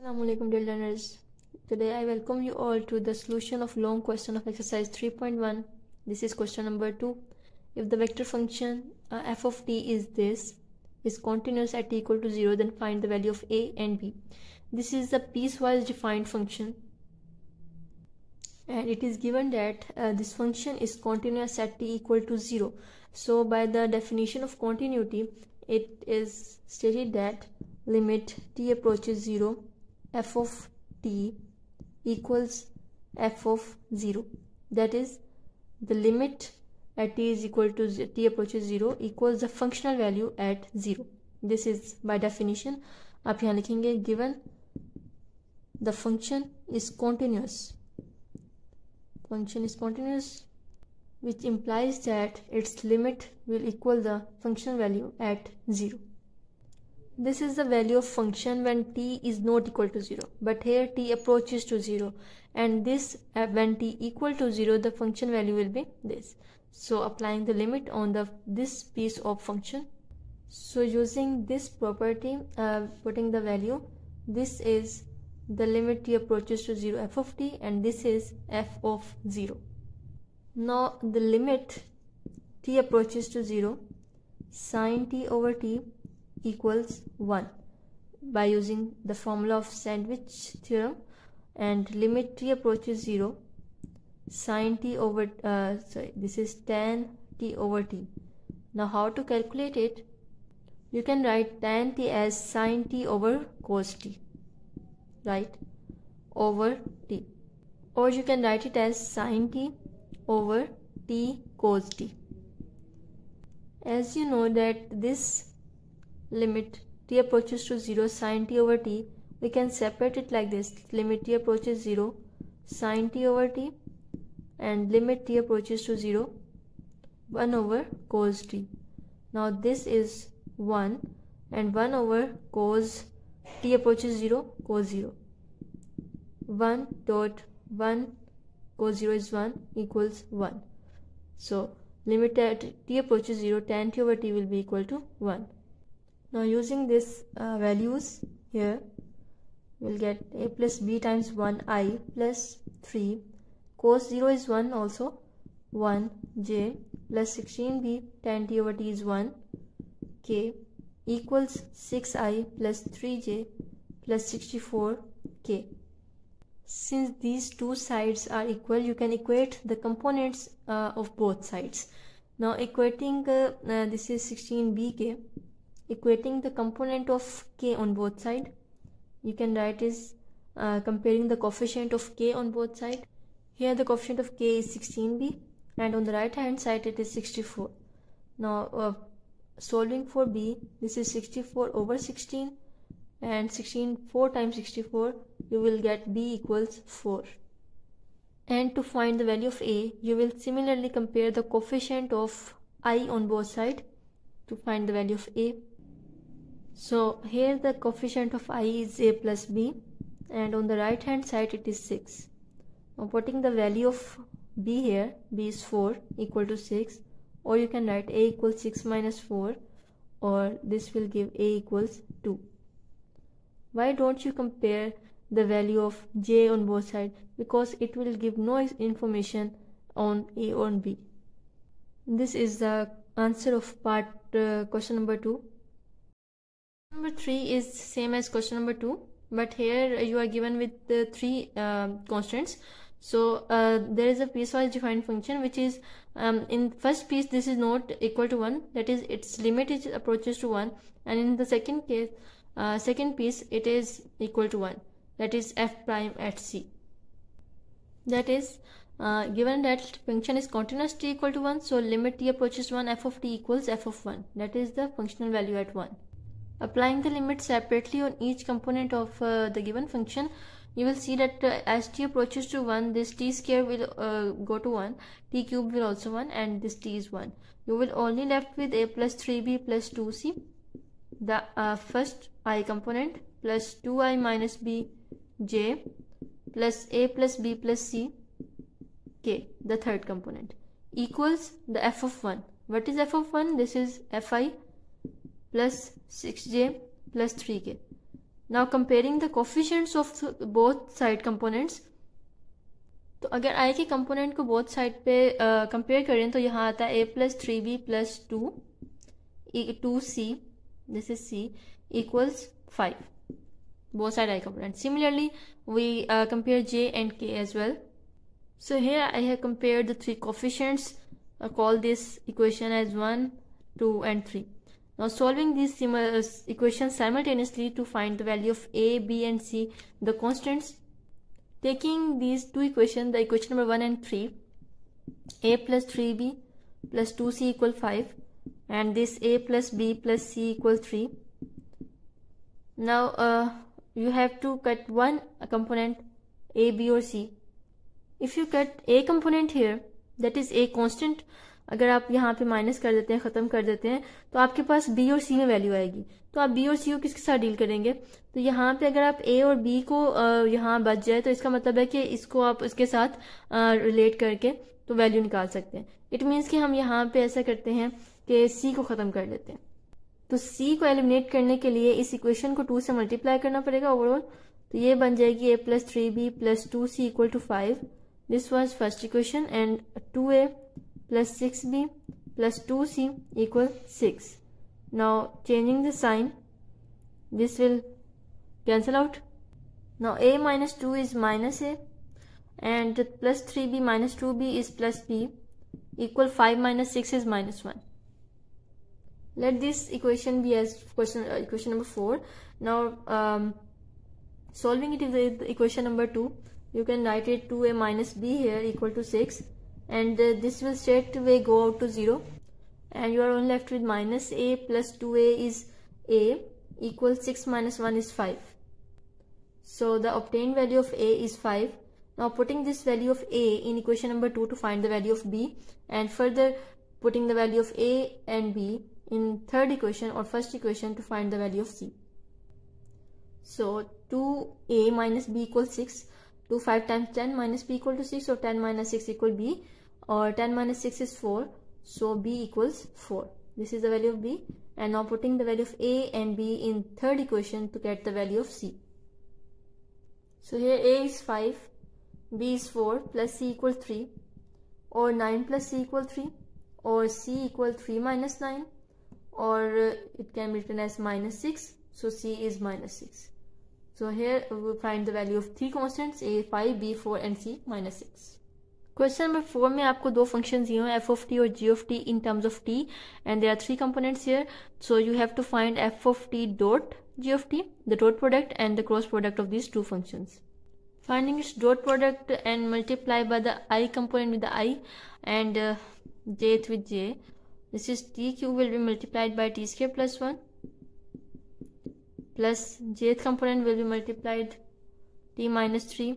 Assalamualaikum dear learners. Today I welcome you all to the solution of long question of exercise 3.1. This is question number 2. If the vector function uh, f of t is this, is continuous at t equal to 0, then find the value of a and b. This is a piecewise defined function. And it is given that uh, this function is continuous at t equal to 0. So by the definition of continuity, it is stated that limit t approaches 0 f of t equals f of 0 that is the limit at t is equal to t approaches 0 equals the functional value at 0 this is by definition आप यहाँ given the function is continuous function is continuous which implies that its limit will equal the functional value at 0 this is the value of function when t is not equal to 0. But here t approaches to 0. And this uh, when t equal to 0 the function value will be this. So applying the limit on the this piece of function. So using this property uh, putting the value this is the limit t approaches to 0 f of t and this is f of 0. Now the limit t approaches to 0 sine t over t equals 1 by using the formula of sandwich theorem and limit t approaches 0 sine t over uh, sorry this is tan t over t now how to calculate it you can write tan t as sine t over cos t right over t or you can write it as sine t over t cos t as you know that this limit t approaches to 0 sine t over t we can separate it like this limit t approaches 0 sine t over t and limit t approaches to 0 1 over cos t now this is 1 and 1 over cos t approaches 0 cos 0 1 dot 1 cos 0 is 1 equals 1 so limit at t approaches 0 tan t over t will be equal to 1 now using this uh, values here we'll get a plus b times 1i plus 3 cos 0 is 1 also 1j plus 16b tan t over t is 1k equals 6i plus 3j plus 64k since these two sides are equal you can equate the components uh, of both sides now equating uh, uh, this is 16bk equating the component of k on both sides, you can write is uh, comparing the coefficient of k on both sides. here the coefficient of k is 16b and on the right hand side it is 64 now uh, solving for b this is 64 over 16 and 16 4 times 64 you will get b equals 4 and to find the value of a you will similarly compare the coefficient of i on both sides to find the value of a so here the coefficient of i is a plus b and on the right hand side it is 6. Now putting the value of b here, b is 4 equal to 6 or you can write a equals 6 minus 4 or this will give a equals 2. Why don't you compare the value of j on both sides? Because it will give no information on a or on b. This is the answer of part uh, question number 2. Number 3 is same as question number 2 but here you are given with the three uh, constants. So uh, there is a piecewise defined function which is um, in first piece this is not equal to 1 that is its limit is approaches to 1 and in the second case uh, second piece it is equal to 1 that is f prime at c. That is uh, given that function is continuous t equal to 1 so limit t approaches 1 f of t equals f of 1 that is the functional value at 1. Applying the limit separately on each component of uh, the given function, you will see that uh, as t approaches to 1, this t square will uh, go to 1, t cube will also 1 and this t is 1. You will only left with a plus 3b plus 2c, the uh, first i component plus 2i minus b j plus a plus b plus c k, the third component equals the f of 1. What is f of 1? This is fi plus six j plus three k now comparing the coefficients of both side components तो अगर i k component को both side पे compare uh, करें तो यहाँ आता है a plus three b plus two two c this is c equals five both side i component similarly we compare j and k as well so hey I have compare the three coefficient call this equation as one two and three Now solving these uh, equations simultaneously to find the value of a, b and c, the constants. Taking these two equations, the equation number 1 and 3, a plus 3b plus 2c equal 5 and this a plus b plus c equal 3. Now uh, you have to cut one component a, b or c. If you cut a component here, that is a constant, अगर आप यहाँ पे minus कर देते हैं खत्म कर देते हैं तो आपके पास बी और सी में वैल्यू आएगी तो आप बी और सी को किसके साथ डील करेंगे तो यहाँ पे अगर आप ए और बी को यहाँ बच जाए तो इसका मतलब है कि इसको आप इसके साथ रिलेट करके तो वैल्यू निकाल सकते हैं इट मीन्स कि हम यहाँ पे ऐसा करते हैं कि सी को खत्म कर देते हैं तो सी को एलिमिनेट करने के लिए इस इक्वेशन को टू से मल्टीप्लाई करना पड़ेगा ओवरऑल तो ये बन जाएगी a plus three b plus two c equal to five this was first equation and two a plus 6b plus 2c equals 6. Now changing the sign, this will cancel out. Now a minus 2 is minus a and plus 3b minus 2b is plus b equal 5 minus 6 is minus 1. Let this equation be as question uh, equation number 4. Now um, solving it with equation number 2 you can write it 2a minus b here equal to 6 and uh, this will straight away go out to 0 and you are only left with minus a plus 2a is a equals 6 minus 1 is 5. So the obtained value of a is 5. Now putting this value of a in equation number 2 to find the value of b and further putting the value of a and b in third equation or first equation to find the value of c. So 2a minus b equals 6 2 5 times 10 minus b equal to 6 So 10 minus 6 equal b or 10 minus 6 is 4 so b equals 4 this is the value of b and now putting the value of a and b in third equation to get the value of c so here a is 5 b is 4 plus c equal 3 or 9 plus c equal 3 or c equal 3 minus 9 or uh, it can be written as minus 6 so c is minus 6 so here we find the value of three constants a 5 b 4 and c minus 6 Question number four में आपको दो functions दिए f of t और g of t in terms of t and there are three components here. So you have to find f of t dot g of t, the dot product and the cross product of these two functions. Finding its dot product and multiply by the i component with the i and uh, jth with j. This is t cube will be multiplied by t square plus 1 plus jth component will be multiplied t minus 3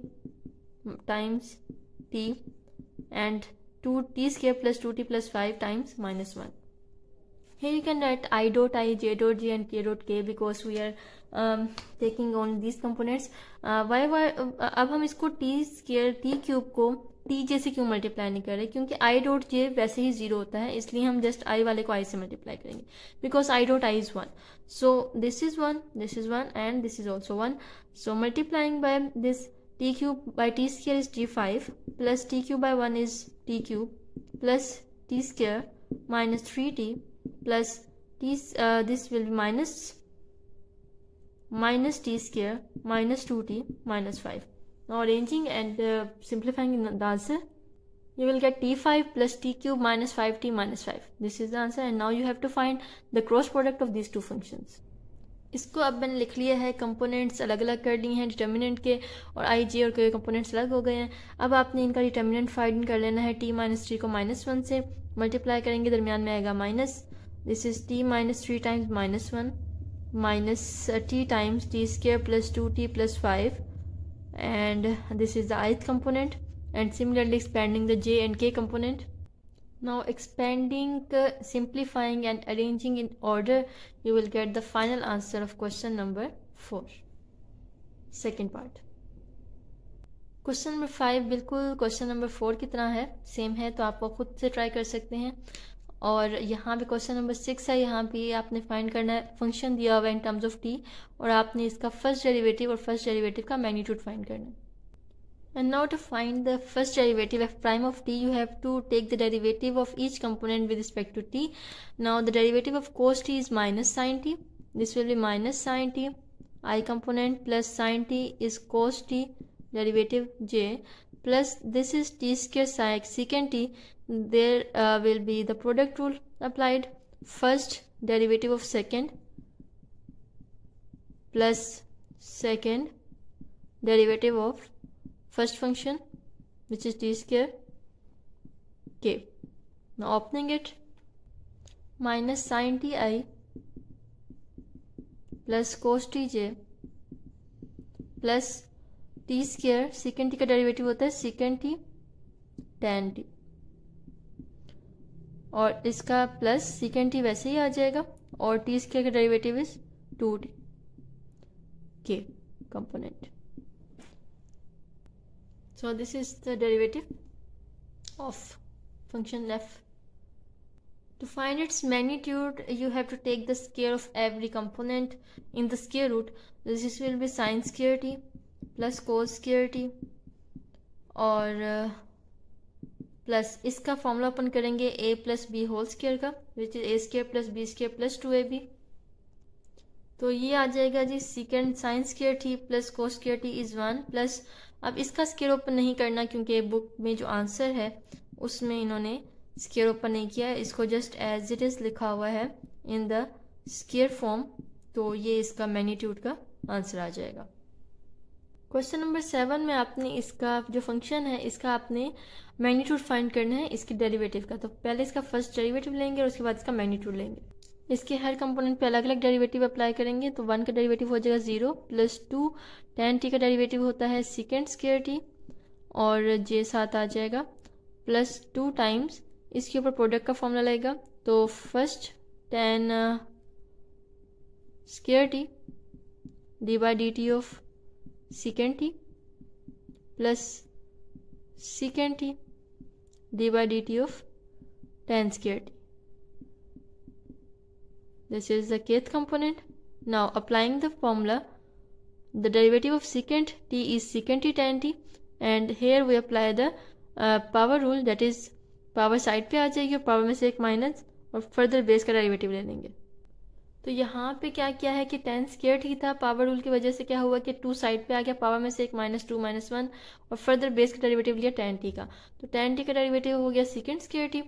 times t and 2 t square plus 2t plus 5 times minus 1. Here you can write i dot i, j dot j and k dot k because we are um, taking on these components. Uh, why, why uh, अब हम इसको t square t cube को t j से क्यों multiply नहीं कर रहे क्योंकि आई डॉट जे वैसे ही जीरो होता है इसलिए हम जस्ट आई वाले को आई से मल्टीप्लाई करेंगे because i dot i is one so this is one this is one and this is also one so multiplying by this t cube by t square is t5 plus t cube by 1 is t cube plus t square minus 3t plus t, uh, this will be minus minus t square minus 2t minus 5. Now arranging and uh, simplifying the answer you will get t5 plus t cube minus 5t minus 5. This is the answer and now you have to find the cross product of these two functions. इसको अब मैंने लिख लिया है components अलग अलग कर लिए हैं डिटर्मिनेंट के और आई जे और के कंपोनेंट्स अलग हो गए हैं अब आपने इनका डिटर्मिनेंट फाइंड कर लेना है टी माइनस थ्री को माइनस वन से मल्टीप्लाई करेंगे दरमियान में आएगा minus this is t minus three times minus one minus t times t square plus two t plus five and this is the ith component and similarly expanding the j and k component Now expanding, uh, simplifying and arranging in order, you will get the final answer of question number 4. Second part. Question number five बिल्कुल question number four की तरह है same है तो आप वो खुद से ट्राई कर सकते हैं और यहाँ पे क्वेश्चन नंबर सिक्स है यहाँ पे आपने फाइंड करना है फंक्शन दिया हुआ है इन टर्म्स ऑफ टी और आपने इसका फर्स्ट डेरिवेटिव और फर्स्ट डेरिवेटिव का मैग्नीट्यूड फाइंड करना है And now to find the first derivative f prime of t, you have to take the derivative of each component with respect to t. Now the derivative of cos t is minus sine t. This will be minus sine t. i component plus sine t is cos t derivative j plus this is t square secant t. There uh, will be the product rule applied. First derivative of second plus second derivative of first function which is t square के Now opening it minus sine t i plus cos t j plus t square secant t का derivative होता है second T ten t और इसका plus secant T वैसे ही आ जाएगा और टी स्केयर का डेरिवेटिव इज टू टी के component so this is the derivative of function f to find its magnitude you have to take the square of every component in the square root this will be sin square t plus cos square t और plus इसका formula अपन करेंगे a plus b whole square का which is a square plus b square plus two a b तो ये आ जाएगा जी secant sine square t plus cos square t is one plus अब इसका स्केयर ओपन नहीं करना क्योंकि बुक में जो आंसर है उसमें इन्होंने स्केयर ओपन नहीं किया है इसको जस्ट एज इट इज़ लिखा हुआ है इन द स्केयर फॉर्म तो ये इसका मैग्नीट्यूड का आंसर आ जाएगा क्वेश्चन नंबर सेवन में आपने इसका जो फंक्शन है इसका आपने मैग्नीट्यूड फाइंड करना है इसकी डेरिवेटिव का तो पहले इसका फर्स्ट डेरिवेटिव लेंगे और उसके बाद इसका मैग्नीट्यूड लेंगे इसके हर कंपोनेंट पे अलग अलग डेरिवेटिव अप्लाई करेंगे तो वन का डेरिवेटिव हो जाएगा zero plus two tan t का डेरिवेटिव होता है सिकेंड स्केयर टी और जे साथ आ जाएगा प्लस टू टाइम्स इसके ऊपर प्रोडक्ट का फॉर्मूला लगेगा तो first tan square t d by d t of secant t plus secant t d by d t of tan square t This is the kth component. Now applying the formula, the derivative of secant t is secant t tan t and here we apply the uh, power rule that is power side पे आ जाएगी और power minus एक further base further derivative का derivative le तो यहाँ पे क्या किया है कि टेन स्केयर ही था पावर रूल की वजह से क्या हुआ कि टू साइड पे आ गया पावर में से एक माइनस टू माइनस वन और फर्दर बेस का डेरिवेटिव लिया टेन टी का तो टेन टी का डेरिवेटिव हो गया सेकेंड स्केयर टी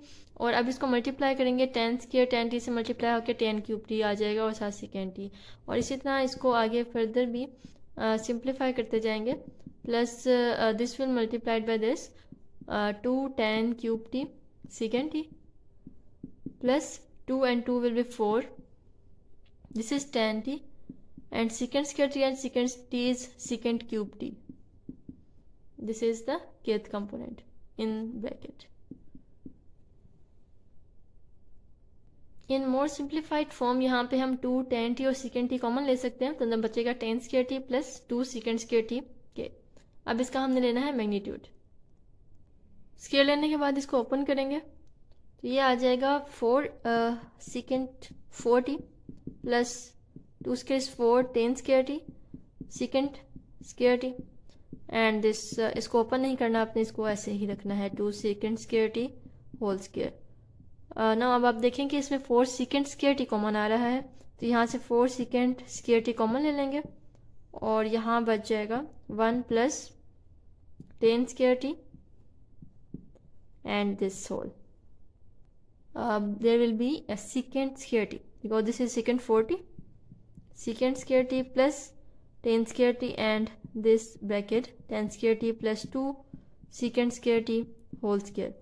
और अब इसको मल्टीप्लाई करेंगे टेन स्केयर टेन टी से मल्टीप्लाई होकर टेन क्यूब टी आ जाएगा और साथ सेकेंड टी और इसी तरह इसको आगे फर्दर भी सिंप्लीफाई करते जाएंगे plus this will multiplied by this two tan cube t secant t plus two and two will be four this is tan t and secant square t and secant t is secant cube t this is the kth component in bracket in more simplified form यहाँ पे हम two tan t और secant t common ले सकते हैं तो अंदर मतलब बचेगा tan square t plus two secant square t के अब इसका हमने लेना है मैग्नीट्यूड स्केयर लेने के बाद इसको ओपन करेंगे तो ये आ जाएगा four secant four t plus two square is four tan square t secant square t and this इसको ओपन नहीं करना आपने इसको ऐसे ही रखना है two secant square t whole square ना अब आप देखें कि इसमें four secant square t common आ रहा है तो यहाँ से four secant square t common ले लेंगे और यहाँ बच जाएगा one plus tan square t and this whole there will be a secant square t this is secant secant 40 secant square t plus 10 square t and this bracket 10 square t plus 2 secant square t whole square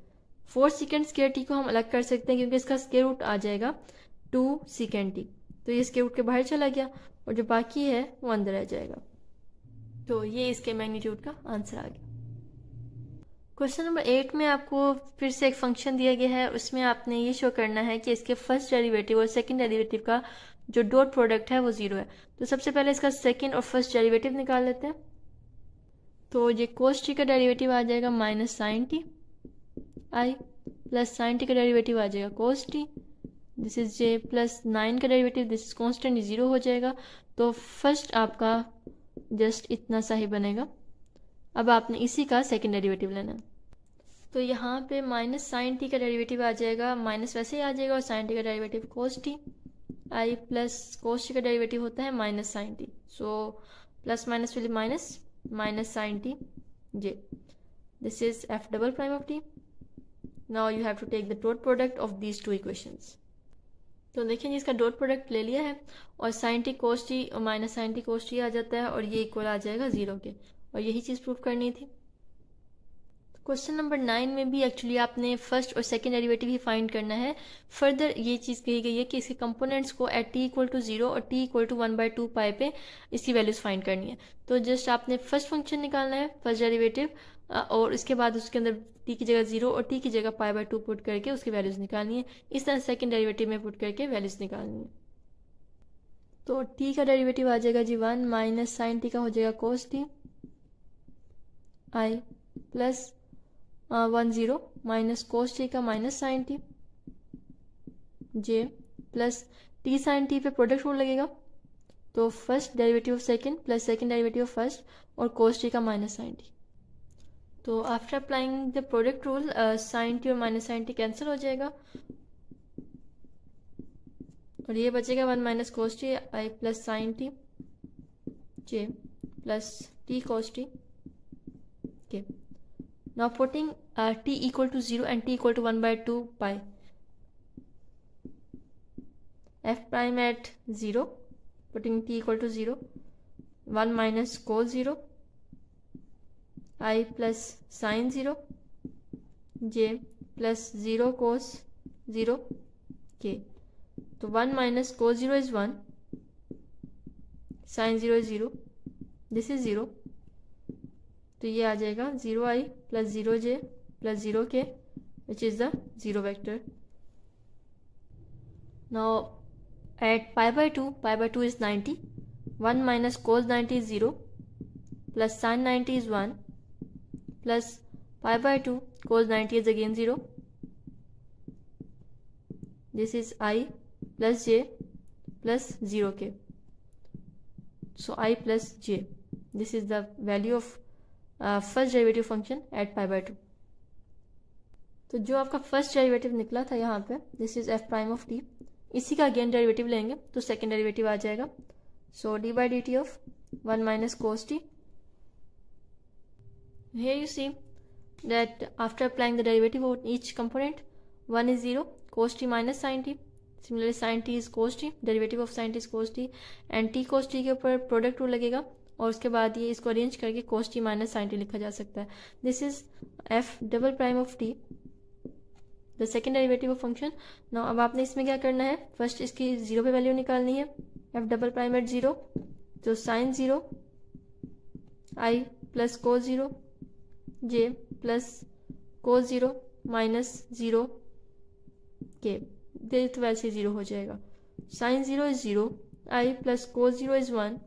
four secant square t को हम अलग कर सकते हैं क्योंकि इसका square root आ जाएगा to second T तो ये स्केयर रूट के बाहर चला गया और जो बाकी है वो अंदर आ जाएगा तो ये इसके मैग्नीट्यूड का आंसर आ गया क्वेश्चन नंबर एट में आपको फिर से एक फंक्शन दिया गया है उसमें आपने ये शो करना है कि इसके फर्स्ट डेरिवेटिव और सेकंड डेरिवेटिव का जो डॉट प्रोडक्ट है वो ज़ीरो है तो सबसे पहले इसका सेकंड और फर्स्ट डेरिवेटिव निकाल लेते हैं तो ये कोस टी का डेरिवेटिव आ जाएगा minus sine t i plus sine t का डेरिवेटिव आ जाएगा cos t this is j plus nine का derivative this is constant zero हो जाएगा तो फर्स्ट आपका जस्ट इतना सा ही बनेगा अब आपने इसी का सेकेंड डेरिवेटिव लेना तो यहाँ पे माइनस साइन टी का डेरिवेटिव आ जाएगा माइनस वैसे ही आ जाएगा और साइन टी का derivative cos t i plus cos t का डेरिवेटिव होता है minus sine t so plus minus will minus minus sine t j this is f double prime of t now you have to take the dot product of these two equations तो देखेंगे इसका dot product ले लिया है और sine t cos t minus sine t cos t आ जाता है और ये इक्वल आ जाएगा जीरो के और यही चीज़ प्रूव करनी थी क्वेश्चन नंबर नाइन में भी एक्चुअली आपने फर्स्ट और सेकेंड डेरिवेटिव ही फाइंड करना है फर्दर ये चीज़ कही गई है कि इसके कंपोनेंट्स को at t equal to zero और t equal to one by two pi पे इसकी वैल्यूज फाइंड करनी है तो जस्ट आपने फर्स्ट फंक्शन निकालना है फर्स्ट डेरिवेटिव और उसके बाद उसके अंदर टी की जगह जीरो और टी की जगह पाई बाई टू पुट करके उसकी वैल्यूज निकालनी है इस तरह सेकेंड डेरीवेटिव में पुट करके वैल्यूज निकालनी है तो टी का डेरिवेटिव आ जाएगा जी वन माइनस साइन टी का हो जाएगा cos t i plus one zero minus cos t का minus sine t j plus t sine t पे प्रोडक्ट रूल लगेगा तो first derivative of second plus second derivative of first और cos t का minus sine t तो after applying the product rule sine t और minus sine t cancel हो जाएगा और ये बचेगा one minus cos t i plus sine t j plus t cos t okay now putting t equal to zero and t equal to one by two pi f prime at zero putting t equal to zero one minus cos zero i plus sine zero j plus zero cos zero k तो one minus cos zero is one sine zero is zero this is zero तो ये आ जाएगा zero i plus zero j plus zero k which is the zero vector now at pi by two pi by two is ninety one minus cos ninety is zero plus sine ninety is one plus pi by two cos ninety is again zero this is i plus j plus zero k so i plus j this is the value of first derivative function at pi by two तो जो आपका first derivative निकला था यहाँ पे this is f prime of t इसी का again derivative लेंगे तो सेकेंड डेरिवेटिव आ जाएगा so d by d t of one minus cos t hey you see that after applying the derivative each component one is zero cos t minus sine t similarly sine t is cos t derivative of sine t is cos t and t cos t के ऊपर product to लगेगा और उसके बाद ये इसको arrange करके cos t minus sine t लिखा जा सकता है this is f double prime of t the second derivative of function ना अब आपने इसमें क्या करना है फर्स्ट इसकी जीरो पे वैल्यू निकालनी है f double prime at zero तो sine zero i plus cos zero j plus cos zero minus zero k दे तो वैसे जीरो हो जाएगा sine zero is zero i plus cos zero is one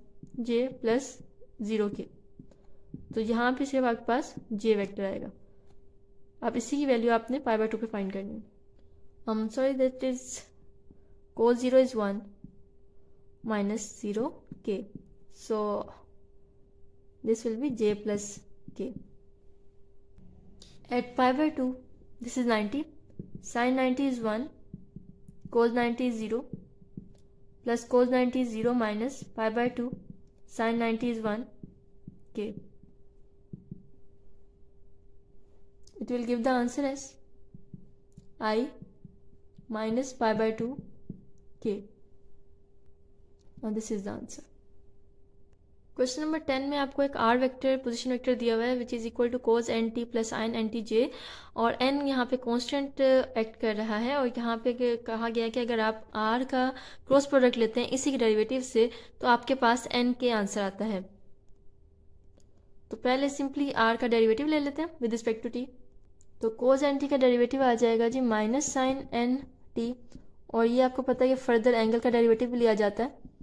j plus zero k तो यहाँ पे सिर्फ आपके पास जे वेक्टर आएगा अब इसी की वैल्यू आपने पाई बाय टू पे फाइंड करनी है sorry that is cos zero is one minus zero k so this will be j plus k at five by two this is ninety sine ninety is one cos ninety is zero plus cos ninety is zero minus five by two Sin 90 is 1k. It will give the answer as i minus pi by 2k. Now this is the answer. Question number ten में आपको एक are vector position vector दिया हुआ है which is equal to cos n t plus sine n t j और n यहाँ पे constant act uh, कर रहा है और यहाँ पे कहा गया है कि अगर आप आर का क्रॉस प्रोडक्ट लेते हैं इसी के डेरिवेटिव से तो आपके पास एन के आंसर आता है तो पहले सिंपली आर का डेरिवेटिव ले लेते हैं विद रिस्पेक्ट टू टी तो कोज एन टी का डेरिवेटिव आ जाएगा जी माइनस साइन एन टी और ये आपको पता है कि फर्दर एंगल का डेरिवेटिव भी लिया जाता है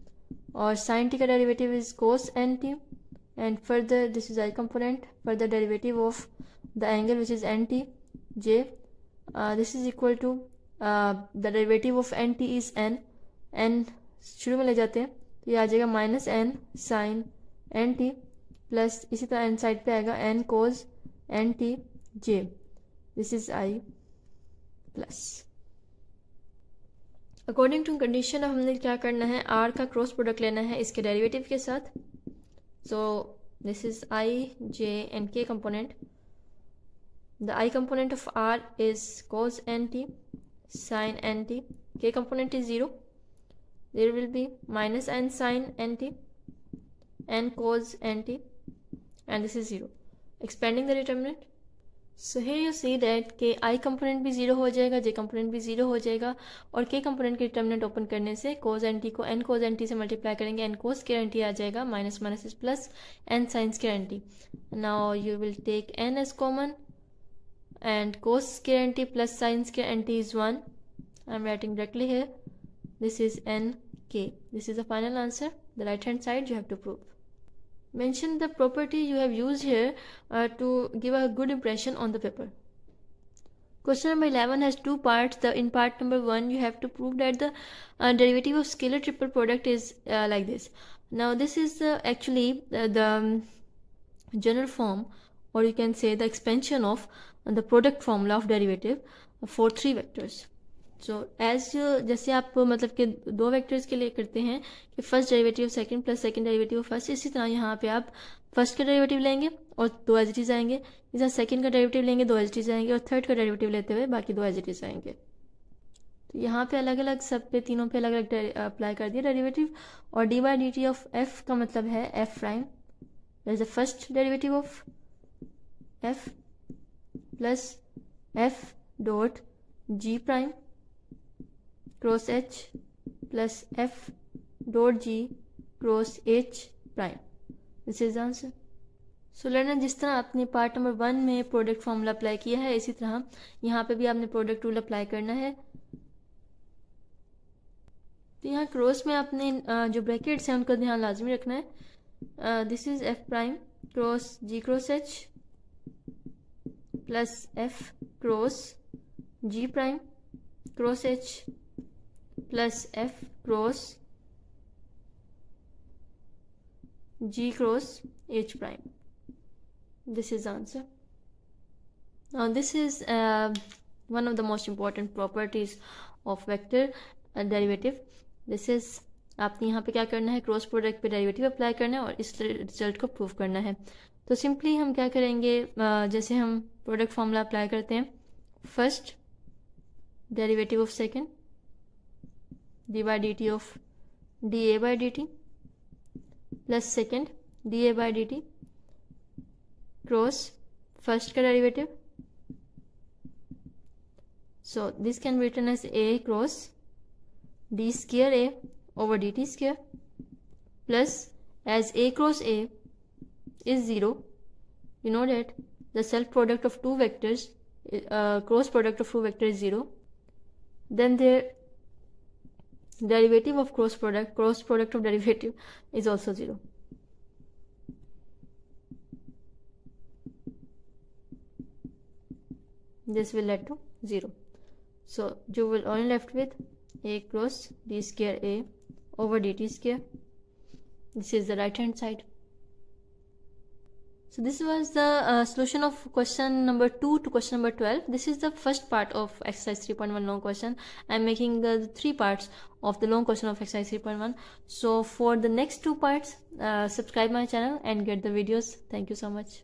और साइन टी का derivative is cos n t and further this is i component further derivative of the angle which is n t j this is equal to the derivative of n t is n n शुरू में ले जाते हैं तो ये आ जाएगा minus n sine n t plus इसी तरह एन साइड पे आएगा n cos n t j this is i plus according to condition अब हमने क्या करना है आर का क्रॉस प्रोडक्ट लेना है इसके डेरिवेटिव के साथ so this is i j and k component the i component of r is cos n t sine n t के component is zero there will be minus n sine n t n cos n t and this is zero expanding the determinant so hey you see that k i component भी zero हो जाएगा जे component भी zero हो जाएगा और के component के determinant open करने से कोज एन टी को एन कोज एन टी से मल्टीप्लाई करेंगे n cos k n t आ जाएगा minus minus is plus n sines k n t now you will take n as common and cos k n t plus sines k n t is one I am writing directly है this is n k this is the final answer the right hand side you have to prove mention the property you have used here uh, to give a good impression on the paper question number 11 has two parts the in part number one you have to prove that the uh, derivative of scalar triple product is uh, like this now this is uh, actually uh, the um, general form or you can say the expansion of the product formula of derivative uh, for three vectors so as uh, जैसे आप मतलब के दो vectors के लिए करते हैं कि first derivative second plus second derivative first इसी तरह यहाँ पे आप फर्स्ट का डेरिवेटिव लेंगे और दो एज आएंगे इस तरह सेकेंड का डेरिवेटिव लेंगे दो एज आएंगे और थर्ड का डेरिवेटिव लेते हुए बाकी दो एज आएंगे तो यहाँ पे अलग अलग सब पे तीनों पे अलग अलग अप्लाई कर दिया डेरिवेटिव और d by d t of f का मतलब है f prime is the first derivative of f plus f dot g prime cross h plus f dot g cross h prime this is answer so learner जिस तरह आपने part number one में product formula apply किया है इसी तरह यहाँ पे भी आपने प्रोडक्ट रूल अप्लाई करना है तो यहाँ क्रॉस में आपने जो ब्रैकेट्स हैं उनका ध्यान लाजमी रखना है this is f prime cross g cross h plus f cross g prime cross h plus f cross g cross h prime this is answer now this is uh, one of the most important properties of vector uh, derivative आपने यहाँ पे क्या करना है cross product पे derivative apply करना है और इस रिजल्ट को प्रूव करना है तो सिंपली हम क्या करेंगे uh, जैसे हम प्रोडक्ट फॉर्मूला अप्लाई करते हैं first derivative of second d by dt of dA by dt plus second dA by dt cross first derivative so this can be written as A cross d square A over dt square plus as A cross A is 0 you know that the self product of two vectors uh, cross product of two vectors is 0 then there derivative of cross product cross product of derivative is also 0 this will lead to 0 so you will only left with a cross d square a over dt square this is the right hand side so this was the uh, solution of question number 2 to question number 12. This is the first part of exercise 3.1 long question. I am making the three parts of the long question of exercise 3.1. So for the next two parts, uh, subscribe my channel and get the videos. Thank you so much.